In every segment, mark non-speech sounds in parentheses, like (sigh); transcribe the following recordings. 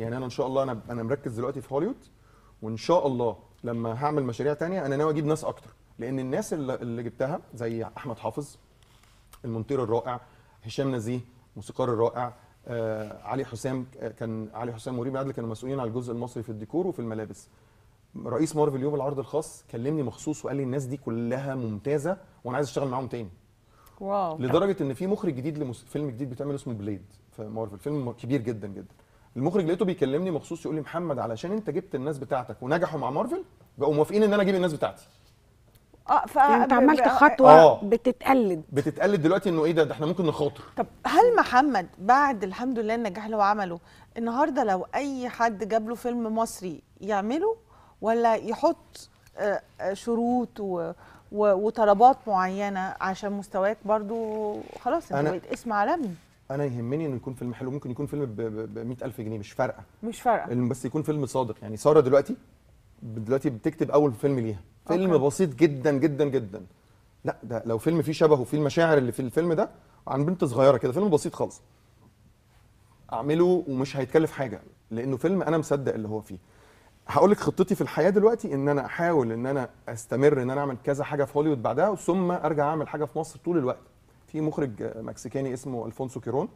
يعني انا ان شاء الله انا انا مركز دلوقتي في هوليوود وان شاء الله لما هعمل مشاريع تانية انا ناوي اجيب ناس اكتر لان الناس اللي, اللي جبتها زي احمد حافظ المونتير الرائع هشام نزيه موسيقار الرائع آه، علي حسام آه، كان علي حسام وريم عدل كانوا مسؤولين على الجزء المصري في الديكور وفي الملابس رئيس مارفل يوم العرض الخاص كلمني مخصوص وقال لي الناس دي كلها ممتازه وانا عايز اشتغل معاهم تاني واو لدرجه ان في مخرج جديد لفيلم جديد بتعمل اسمه بليد في مارفل فيلم كبير جدا جدا المخرج لقيته بيكلمني مخصوص يقول لي محمد علشان انت جبت الناس بتاعتك ونجحوا مع مارفل بقوا موافقين ان انا اجيب الناس بتاعتي اه ف يعني انت عملت آه، خطوه آه. بتتقلد بتتقلد دلوقتي انه ايه ده ده احنا ممكن نخاطر طب هل محمد بعد الحمد لله النجاح اللي هو عمله النهارده لو اي حد جاب له فيلم مصري يعمله ولا يحط آه، آه، شروط و وطلبات معينه عشان مستواك برضو خلاص انت بقيت اسم عالمي انا يهمني انه يكون فيلم حلو ممكن يكون فيلم ب 100000 جنيه مش فارقه مش فارقه بس يكون فيلم صادق يعني ساره دلوقتي دلوقتي بتكتب اول فيلم ليها فيلم أوكي. بسيط جدا جدا جدا لا ده لو فيلم فيه شبهه فيه المشاعر اللي في الفيلم ده عن بنت صغيره كده فيلم بسيط خالص اعمله ومش هيتكلف حاجه لانه فيلم انا مصدق اللي هو فيه هقول لك خطتي في الحياه دلوقتي ان انا احاول ان انا استمر ان انا اعمل كذا حاجه في هوليوود بعدها ثم ارجع اعمل حاجه في مصر طول الوقت في مخرج مكسيكاني اسمه الفونسو كيرون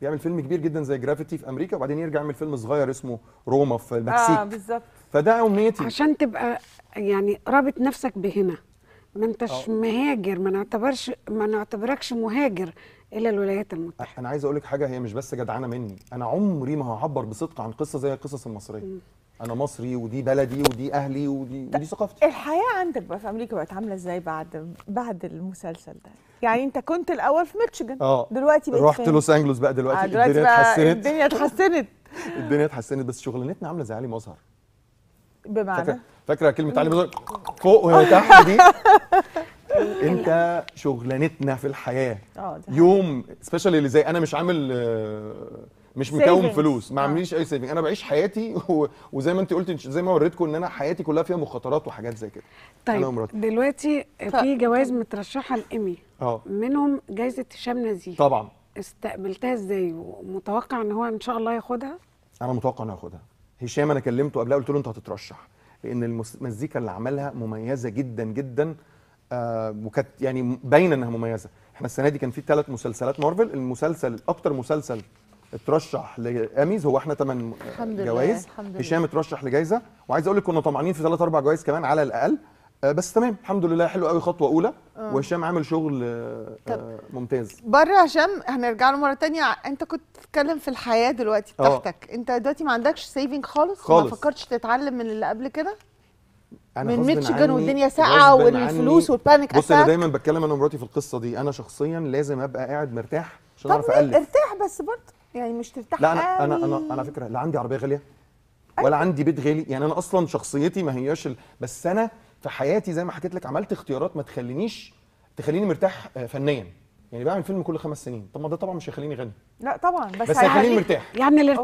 بيعمل فيلم كبير جدا زي جرافيتي في امريكا وبعدين يرجع يعمل فيلم صغير اسمه روما في آه، المكسيك اه بالظبط فده امنيتي عشان تبقى يعني رابط نفسك بهنا ما انتش آه. مهاجر ما نعتبرش ما نعتبركش مهاجر الى الولايات المتحده انا عايز اقول لك حاجه هي مش بس جدعانه مني انا عمري ما هعبر بصدق عن قصه زي القصص المصريه م. انا مصري ودي بلدي ودي اهلي ودي ودي ثقافتي الحياه عندك بقى في امريكا بقت عامله ازاي بعد بعد المسلسل ده يعني انت كنت الاول في ميتشيجن اه دلوقتي بقيت رحت لوس انجلوس بقى دلوقتي آه، الدنيا اتحسنت الدنيا اتحسنت الدنيا اتحسنت بس شغلانتنا عامله زي علي مظهر بمعنى فاكره فاكر كلمه علي مظهر فوق وتحت (laughs) دي انت شغلانتنا في الحياه اه يوم سبيشالي اللي زي انا مش عامل آه، مش مكون فلوس ما آه. عامليش اي سيفنج انا بعيش حياتي (laughs) و... وزي ما انت قلت زي ما وريتكم ان انا حياتي كلها فيها مخاطرات وحاجات زي كده طيب دلوقتي في جوائز مترشحه الايمي اه منهم جايزه هشام نزيه طبعا استقبلتها ازاي ومتوقع ان هو ان شاء الله ياخدها انا متوقع انه ياخدها هشام انا كلمته قبلها قلت له انت هتترشح لان المزيكا اللي عملها مميزه جدا جدا آه وكانت يعني باينه انها مميزه احنا السنه دي كان في ثلاث مسلسلات مارفل المسلسل اكتر مسلسل اترشح لاميز هو احنا ثمان جوائز هشام اترشح لجائزه وعايز اقول لك كنا طمعانين في ثلاث اربع جوائز كمان على الاقل آه بس تمام الحمد لله حلو قوي خطوه اولى آه. وهشام عامل شغل آه، آه، ممتاز بره هشام هنرجع له مره تانية انت كنت بتتكلم في الحياه دلوقتي بتاعتك انت دلوقتي ما عندكش سيفنج خالص, خالص ما فكرتش تتعلم من اللي قبل كده أنا من ميتشيجن والدنيا ساقعه والفلوس والبانيك بص انا دايما بتكلم انا ومراتي في القصه دي انا شخصيا لازم ابقى قاعد مرتاح عشان اعرف الف ارتاح بس برضه يعني مش ترتاح لا انا انا انا انا على فكره لا عندي عربيه غاليه ولا أيوة. عندي بيت غالي يعني انا اصلا شخصيتي ما هياش بس انا في حياتي زي ما حكيت لك عملت اختيارات ما تخلينيش تخليني مرتاح آه، فنيا يعني بعمل فيلم كل خمس سنين طب ما ده طبعا مش هيخليني غني لا طبعا بس, بس هيخليني مرتاح يعني